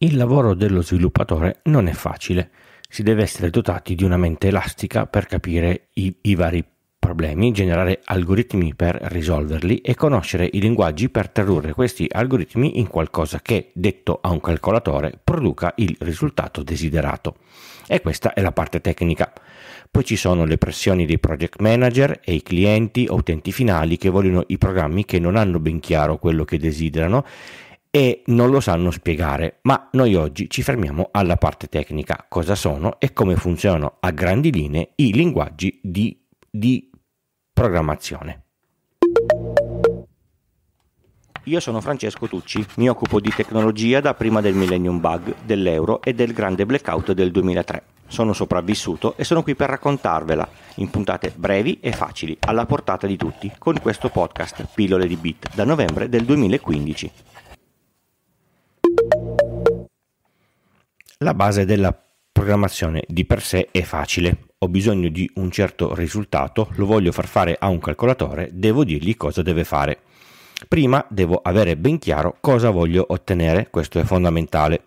Il lavoro dello sviluppatore non è facile, si deve essere dotati di una mente elastica per capire i, i vari problemi, generare algoritmi per risolverli e conoscere i linguaggi per tradurre questi algoritmi in qualcosa che, detto a un calcolatore, produca il risultato desiderato. E questa è la parte tecnica. Poi ci sono le pressioni dei project manager e i clienti o utenti finali che vogliono i programmi che non hanno ben chiaro quello che desiderano e non lo sanno spiegare, ma noi oggi ci fermiamo alla parte tecnica, cosa sono e come funzionano a grandi linee i linguaggi di, di programmazione. Io sono Francesco Tucci, mi occupo di tecnologia da prima del Millennium Bug, dell'euro e del grande blackout del 2003. Sono sopravvissuto e sono qui per raccontarvela, in puntate brevi e facili, alla portata di tutti, con questo podcast Pillole di Bit, da novembre del 2015. La base della programmazione di per sé è facile. Ho bisogno di un certo risultato, lo voglio far fare a un calcolatore, devo dirgli cosa deve fare. Prima devo avere ben chiaro cosa voglio ottenere, questo è fondamentale.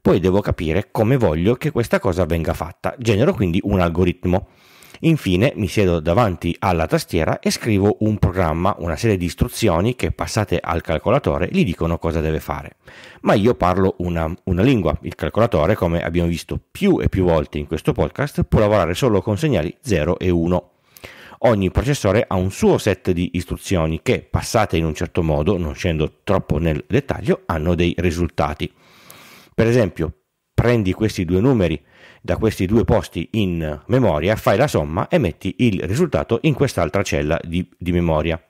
Poi devo capire come voglio che questa cosa venga fatta. Genero quindi un algoritmo. Infine mi siedo davanti alla tastiera e scrivo un programma, una serie di istruzioni che passate al calcolatore gli dicono cosa deve fare. Ma io parlo una, una lingua, il calcolatore come abbiamo visto più e più volte in questo podcast può lavorare solo con segnali 0 e 1. Ogni processore ha un suo set di istruzioni che, passate in un certo modo, non scendo troppo nel dettaglio, hanno dei risultati. Per esempio, prendi questi due numeri da questi due posti in memoria, fai la somma e metti il risultato in quest'altra cella di, di memoria.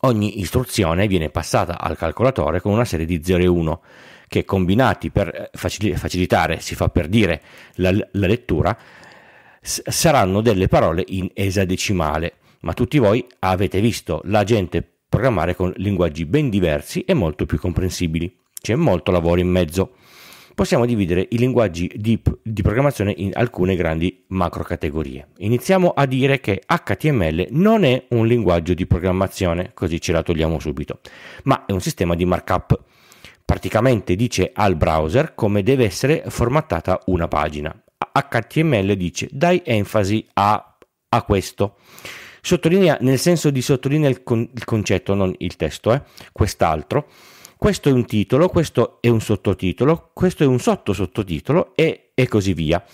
Ogni istruzione viene passata al calcolatore con una serie di 0 e 1 che combinati per eh, facilitare, si fa per dire, la, la lettura, s- saranno delle parole in esadecimale, ma tutti voi avete visto la gente programmare con linguaggi ben diversi e molto più comprensibili. C'è molto lavoro in mezzo possiamo dividere i linguaggi di, di programmazione in alcune grandi macro categorie. Iniziamo a dire che HTML non è un linguaggio di programmazione, così ce la togliamo subito, ma è un sistema di markup praticamente dice al browser come deve essere formattata una pagina. HTML dice dai enfasi a, a questo. Sottolinea nel senso di sottolinea il, con, il concetto, non il testo, eh, quest'altro questo è un titolo, questo è un sottotitolo, questo è un sottosottotitolo e, e così via.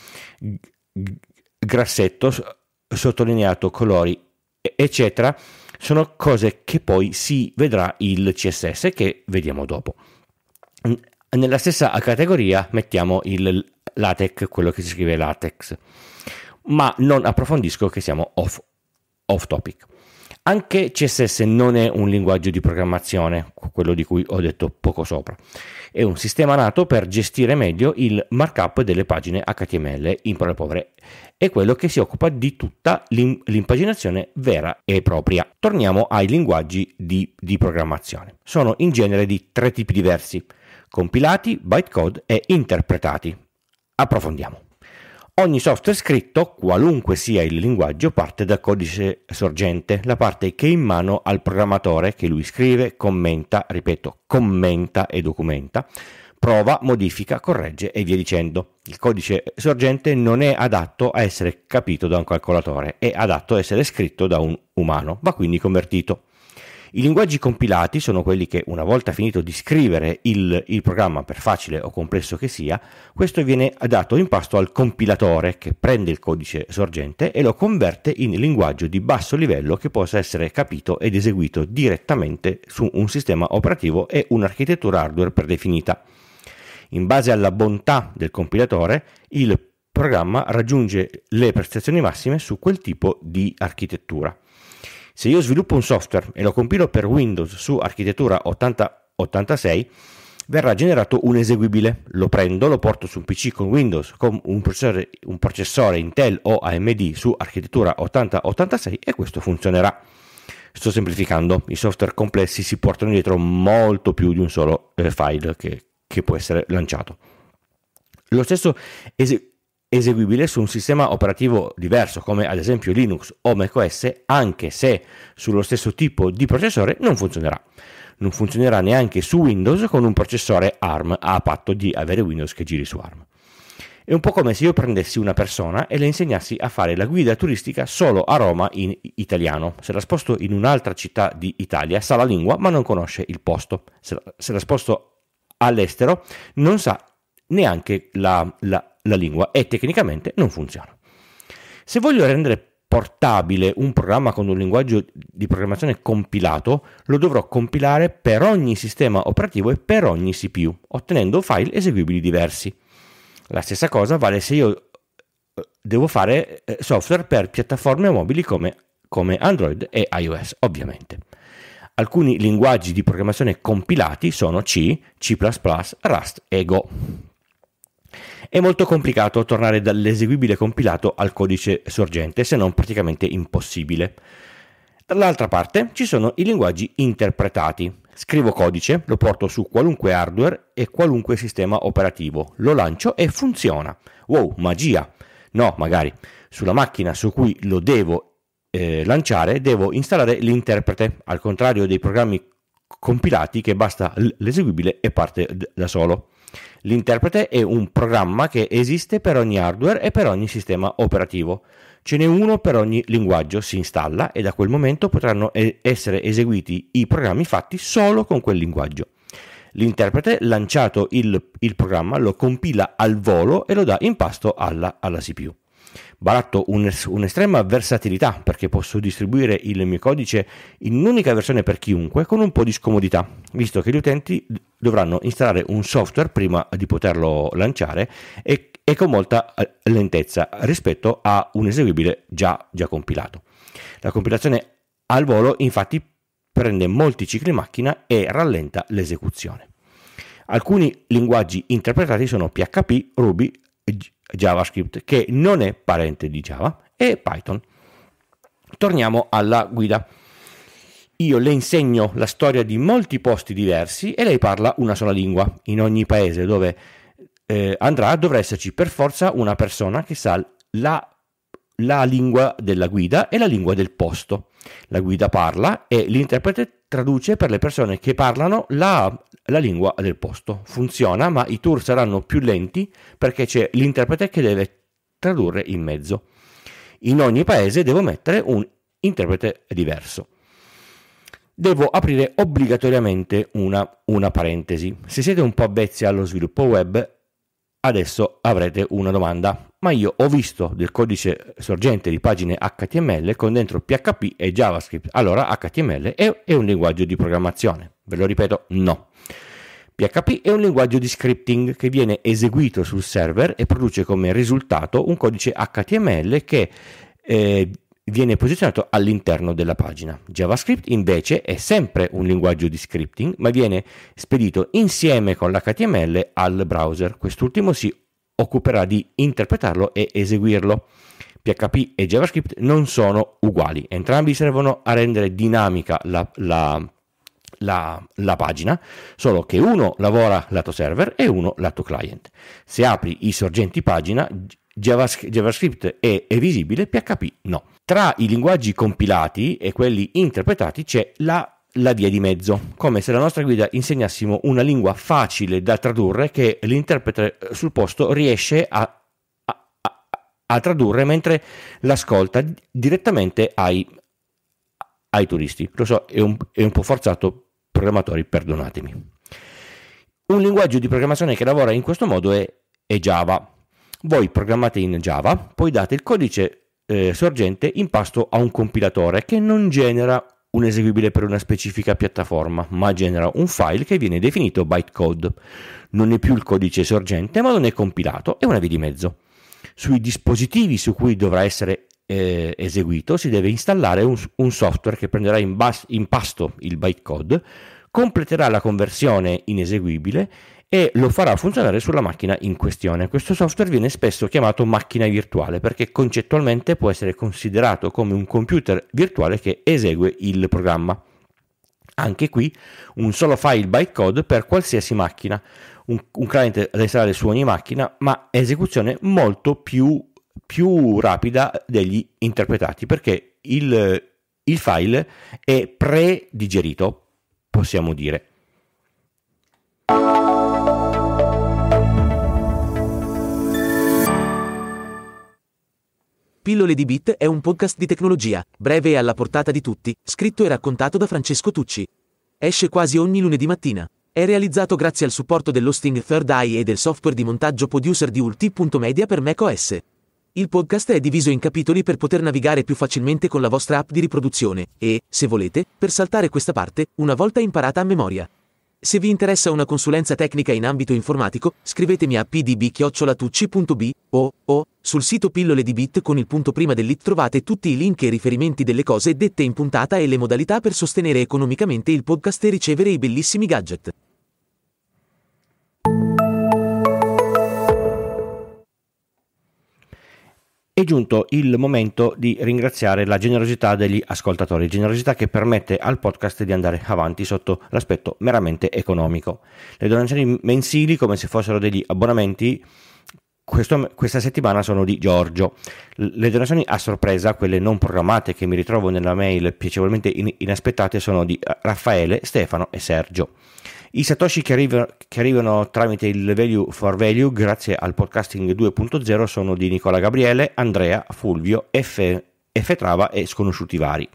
Grassetto, sottolineato, colori, eccetera, sono cose che poi si vedrà il CSS che vediamo dopo. Nella stessa categoria mettiamo il LaTeX, quello che si scrive LaTeX, ma non approfondisco che siamo off, off topic. Anche CSS non è un linguaggio di programmazione, quello di cui ho detto poco sopra. È un sistema nato per gestire meglio il markup delle pagine HTML in parole povere. È quello che si occupa di tutta l'impaginazione vera e propria. Torniamo ai linguaggi di, di programmazione. Sono in genere di tre tipi diversi: compilati, bytecode e interpretati. Approfondiamo. Ogni software scritto, qualunque sia il linguaggio, parte dal codice sorgente, la parte che è in mano al programmatore che lui scrive, commenta, ripeto, commenta e documenta, prova, modifica, corregge e via dicendo. Il codice sorgente non è adatto a essere capito da un calcolatore, è adatto a essere scritto da un umano, va quindi convertito. I linguaggi compilati sono quelli che una volta finito di scrivere il, il programma, per facile o complesso che sia, questo viene dato in pasto al compilatore che prende il codice sorgente e lo converte in linguaggio di basso livello che possa essere capito ed eseguito direttamente su un sistema operativo e un'architettura hardware predefinita. In base alla bontà del compilatore, il programma raggiunge le prestazioni massime su quel tipo di architettura. Se io sviluppo un software e lo compilo per Windows su architettura 8086, verrà generato un eseguibile. Lo prendo, lo porto su un PC con Windows con un processore, un processore Intel o AMD su architettura 8086 e questo funzionerà. Sto semplificando, i software complessi si portano dietro molto più di un solo eh, file che, che può essere lanciato. Lo stesso eseguibile eseguibile su un sistema operativo diverso come ad esempio Linux o macOS anche se sullo stesso tipo di processore non funzionerà. Non funzionerà neanche su Windows con un processore ARM a patto di avere Windows che giri su ARM. È un po' come se io prendessi una persona e le insegnassi a fare la guida turistica solo a Roma in italiano. Se la sposto in un'altra città di Italia sa la lingua ma non conosce il posto. Se la, sposto all'estero non sa neanche la, la la lingua e tecnicamente non funziona. Se voglio rendere portabile un programma con un linguaggio di programmazione compilato, lo dovrò compilare per ogni sistema operativo e per ogni CPU, ottenendo file eseguibili diversi. La stessa cosa vale se io eh, devo fare eh, software per piattaforme mobili come, come Android e iOS, ovviamente. Alcuni linguaggi di programmazione compilati sono C, C++, Rust e Go. È molto complicato tornare dall'eseguibile compilato al codice sorgente, se non praticamente impossibile. Dall'altra parte ci sono i linguaggi interpretati. Scrivo codice, lo porto su qualunque hardware e qualunque sistema operativo, lo lancio e funziona. Wow, magia! No, magari sulla macchina su cui lo devo eh, lanciare devo installare l'interprete, al contrario dei programmi compilati che basta l'eseguibile e parte da solo. L'interprete è un programma che esiste per ogni hardware e per ogni sistema operativo. Ce n'è uno per ogni linguaggio, si installa e da quel momento potranno essere eseguiti i programmi fatti solo con quel linguaggio. L'interprete, lanciato il, il programma, lo compila al volo e lo dà in pasto alla, alla CPU baratto un'estrema versatilità perché posso distribuire il mio codice in un'unica versione per chiunque con un po' di scomodità, visto che gli utenti dovranno installare un software prima di poterlo lanciare e, e con molta eh, lentezza rispetto a un eseguibile già, già compilato. La compilazione al volo infatti prende molti cicli macchina e rallenta l'esecuzione. Alcuni linguaggi interpretati sono PHP, Ruby, JavaScript, che non è parente di Java, e Python. Torniamo alla guida. Io le insegno la storia di molti posti diversi e lei parla una sola lingua. In ogni paese dove eh, andrà dovrà esserci per forza una persona che sa la la lingua della guida e la lingua del posto. La guida parla e l'interprete traduce per le persone che parlano la, la, lingua del posto. Funziona, ma i tour saranno più lenti perché c'è l'interprete che deve tradurre in mezzo. In ogni paese devo mettere un interprete diverso devo aprire obbligatoriamente una, una parentesi. Se siete un po' avvezzi allo sviluppo web, adesso avrete una domanda. Ma io ho visto del codice sorgente di pagine HTML con dentro PHP e JavaScript. Allora HTML è, è un linguaggio di programmazione. Ve lo ripeto, no. PHP è un linguaggio di scripting che viene eseguito sul server e produce come risultato un codice HTML che eh, viene posizionato all'interno della pagina. JavaScript invece è sempre un linguaggio di scripting, ma viene spedito insieme con l'HTML al browser. Quest'ultimo si occuperà di interpretarlo e eseguirlo. PHP e JavaScript non sono uguali, entrambi servono a rendere dinamica la, la, la, la, pagina, solo che uno lavora lato server e uno lato client. Se apri i sorgenti pagina, JavaScript è, è visibile, PHP no. Tra i linguaggi compilati e quelli interpretati c'è la la via di mezzo, come se la nostra guida insegnassimo una lingua facile da tradurre che l'interprete eh, sul posto riesce a, a, a, a tradurre mentre l'ascolta direttamente ai, ai turisti. Lo so, è un, è un po' forzato, programmatori, perdonatemi. Un linguaggio di programmazione che lavora in questo modo è, è Java voi programmate in Java, poi date il codice eh, sorgente in pasto a un compilatore che non genera un eseguibile per una specifica piattaforma, ma genera un file che viene definito bytecode. Non è più il codice sorgente, ma non è compilato, è una via di mezzo. Sui dispositivi su cui dovrà essere eh, eseguito si deve installare un, un software che prenderà in, bas- in pasto il bytecode, completerà la conversione in eseguibile e lo farà funzionare sulla macchina in questione. Questo software viene spesso chiamato macchina virtuale perché concettualmente può essere considerato come un computer virtuale che esegue il programma. Anche qui un solo file bytecode per qualsiasi macchina, un, un client restare su ogni macchina, ma esecuzione molto più, più rapida degli interpretati perché il, il file è pre-digerito, possiamo dire. Pillole di Bit è un podcast di tecnologia, breve e alla portata di tutti, scritto e raccontato da Francesco Tucci. Esce quasi ogni lunedì mattina. È realizzato grazie al supporto dell'hosting Third Eye e del software di montaggio producer di ulti.media per macOS. Il podcast è diviso in capitoli per poter navigare più facilmente con la vostra app di riproduzione e, se volete, per saltare questa parte, una volta imparata a memoria. Se vi interessa una consulenza tecnica in ambito informatico, scrivetemi a pdb o, o sul sito Pillole di Bit con il punto prima dell'it trovate tutti i link e riferimenti delle cose dette in puntata e le modalità per sostenere economicamente il podcast e ricevere i bellissimi gadget. È giunto il momento di ringraziare la generosità degli ascoltatori, generosità che permette al podcast di andare avanti sotto l'aspetto meramente economico. Le donazioni mensili, come se fossero degli abbonamenti, questo, questa settimana sono di Giorgio. Le donazioni a sorpresa, quelle non programmate che mi ritrovo nella mail piacevolmente in, inaspettate, sono di eh, Raffaele, Stefano e Sergio. I satoshi che arrivano, che arrivano, tramite il Value for Value, grazie al podcasting 2.0, sono di Nicola Gabriele, Andrea, Fulvio, F, F Trava e sconosciuti vari.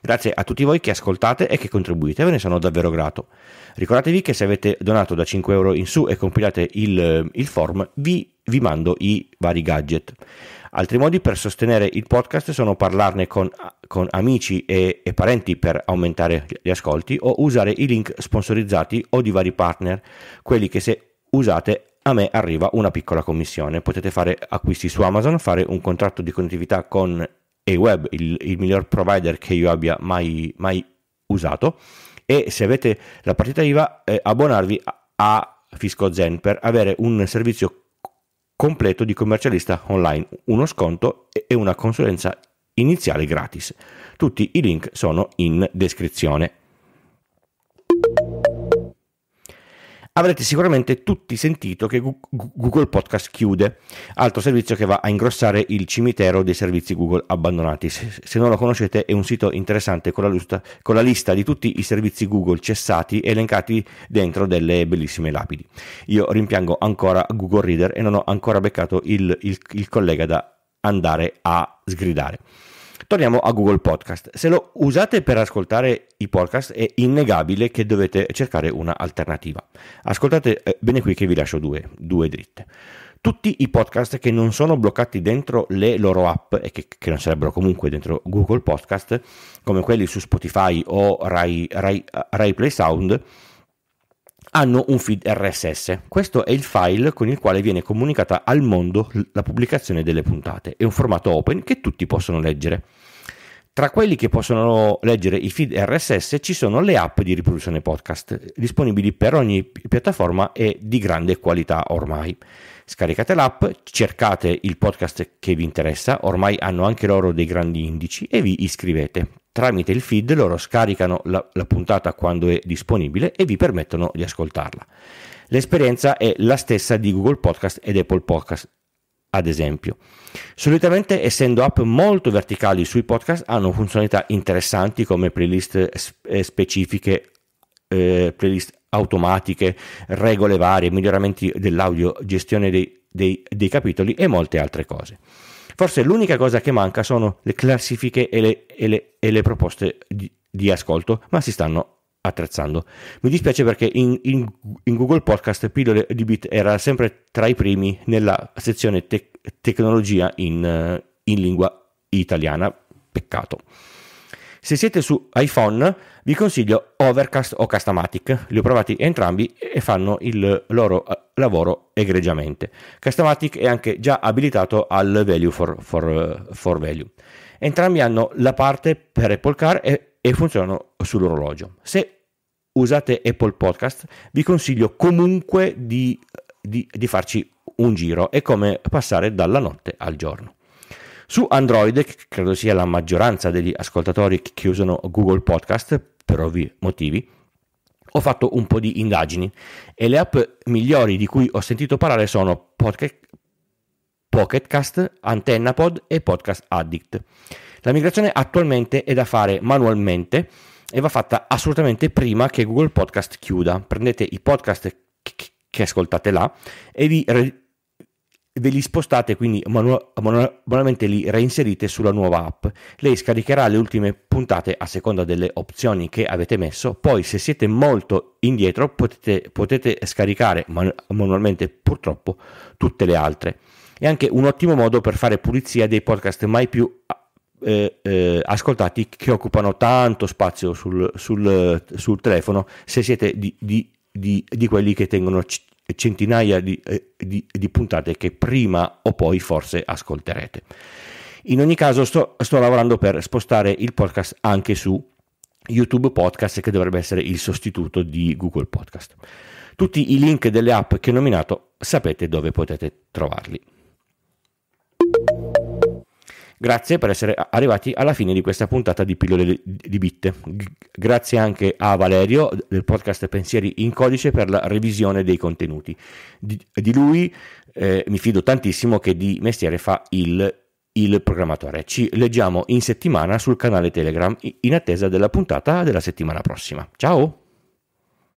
Grazie a tutti voi che ascoltate e che contribuite, ve ne sono davvero grato. Ricordatevi che se avete donato da 5 euro in su e compilate il, eh, il form, vi, vi mando i vari gadget. Altri modi per sostenere il podcast sono parlarne con, con amici e, e, parenti per aumentare gli ascolti o usare i link sponsorizzati o di vari partner, quelli che se usate a me arriva una piccola commissione. Potete fare acquisti su Amazon, fare un contratto di connettività con web il, il miglior provider che io abbia mai, mai usato. E se avete la partita IVA, eh, abbonarvi a, a Fisco Zen per avere un servizio completo di commercialista online, uno sconto e una consulenza iniziale gratis. Tutti i link sono in descrizione. avrete sicuramente tutti sentito che Google Podcast chiude, altro servizio che va a ingrossare il cimitero dei servizi Google abbandonati. Se non lo conoscete è un sito interessante con la, lista, con la lista di tutti i servizi Google cessati elencati dentro delle bellissime lapidi. Io rimpiango ancora Google Reader e non ho ancora beccato il, il, il collega da andare a sgridare. Torniamo a Google Podcast. Se lo usate per ascoltare i podcast è innegabile che dovete cercare un'alternativa. Ascoltate eh, bene qui che vi lascio due, due dritte tutti i podcast che non sono bloccati dentro le loro app e che, che non sarebbero comunque dentro Google Podcast, come quelli su Spotify o Rai, Rai, Rai Play Sound, hanno un feed RSS. Questo è il file con il quale viene comunicata al mondo la pubblicazione delle puntate. È un formato open che tutti possono leggere. Tra quelli che possono leggere i feed RSS ci sono le app di riproduzione podcast, disponibili per ogni piattaforma e di grande qualità ormai. Scaricate l'app, cercate il podcast che vi interessa, ormai hanno anche loro dei grandi indici e vi iscrivete tramite il feed loro scaricano la, la, puntata quando è disponibile e vi permettono di ascoltarla. L'esperienza è la stessa di Google Podcast ed Apple Podcast, ad esempio. Solitamente, essendo app molto verticali sui podcast, hanno funzionalità interessanti come playlist eh, specifiche, eh, playlist automatiche, regole varie, miglioramenti dell'audio, gestione dei, dei, dei capitoli e molte altre cose. Forse l'unica cosa che manca sono le classifiche e le, e le, e le proposte di, di ascolto, ma si stanno attrezzando. Mi dispiace perché in, in, in, Google Podcast Pillole di Bit era sempre tra i primi nella sezione tec- tecnologia in, eh, in lingua italiana. Peccato. Se siete su iPhone vi consiglio Overcast o Castamatic, li ho provati entrambi e fanno il loro eh, lavoro egregiamente. Castamatic è anche già abilitato al Value for, for, eh, for Value. Entrambi hanno la parte per Apple Car e, e funzionano sull'orologio. Se usate Apple Podcast vi consiglio comunque di, di, di farci un giro, è come passare dalla notte al giorno. Su Android, che credo sia la maggioranza degli ascoltatori che usano Google Podcast, per ovvi motivi, ho fatto un po' di indagini e le app migliori di cui ho sentito parlare sono Podcast, Pocketcast, AntennaPod e Podcast Addict. La migrazione attualmente è da fare manualmente e va fatta assolutamente prima che Google Podcast chiuda. Prendete i podcast che ascoltate là e vi re- ve li spostate quindi manu- manu- manualmente li reinserite sulla nuova app. Lei scaricherà le ultime puntate a seconda delle opzioni che avete messo, poi se siete molto indietro potete, potete scaricare manu- manualmente purtroppo tutte le altre. È anche un ottimo modo per fare pulizia dei podcast mai più eh, eh, ascoltati che occupano tanto spazio sul, sul, sul telefono se siete di, di, di, di quelli che tengono c- centinaia di, eh, di, di, puntate che prima o poi forse ascolterete. In ogni caso sto, sto lavorando per spostare il podcast anche su YouTube Podcast che dovrebbe essere il sostituto di Google Podcast. Tutti i link delle app che ho nominato sapete dove potete trovarli. Grazie per essere arrivati alla fine di questa puntata di pillole di bit. Grazie anche a Valerio del podcast Pensieri in Codice per la revisione dei contenuti. Di, lui eh, mi fido tantissimo che di mestiere fa il, il programmatore. Ci leggiamo in settimana sul canale Telegram in attesa della puntata della settimana prossima. Ciao!